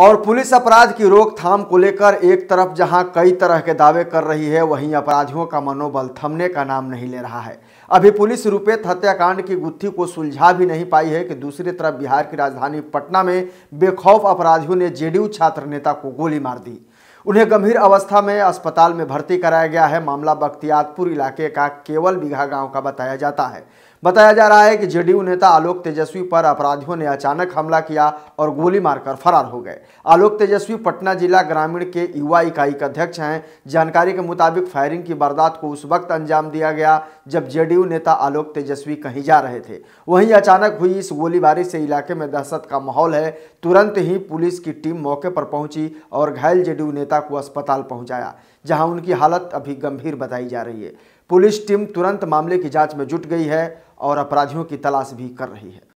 और पुलिस अपराध की रोकथाम को लेकर एक तरफ जहां कई तरह के दावे कर रही है वहीं अपराधियों का मनोबल थमने का नाम नहीं ले रहा है अभी पुलिस रूपेत हत्याकांड की गुत्थी को सुलझा भी नहीं पाई है कि दूसरी तरफ बिहार की राजधानी पटना में बेखौफ अपराधियों ने जेडीयू छात्र नेता को गोली मार दी उन्हें गंभीर अवस्था में अस्पताल में भर्ती कराया गया है मामला बख्तियातपुर इलाके का केवल बीघा गाँव का बताया जाता है बताया जा रहा है कि जेडीयू नेता आलोक तेजस्वी पर अपराधियों ने अचानक हमला किया और गोली मारकर फरार हो गए आलोक तेजस्वी पटना जिला ग्रामीण के युवा इकाई का अध्यक्ष हैं जानकारी के मुताबिक फायरिंग की वारदात को उस वक्त अंजाम दिया गया जब जेडीयू नेता आलोक तेजस्वी कहीं जा रहे थे वहीं अचानक हुई इस गोलीबारी से इलाके में दहशत का माहौल है तुरंत ही पुलिस की टीम मौके पर पहुंची और घायल जेडीयू नेता को अस्पताल पहुंचाया जहां उनकी हालत अभी गंभीर बताई जा रही है पुलिस टीम तुरंत मामले की जांच में जुट गई है और अपराधियों की तलाश भी कर रही है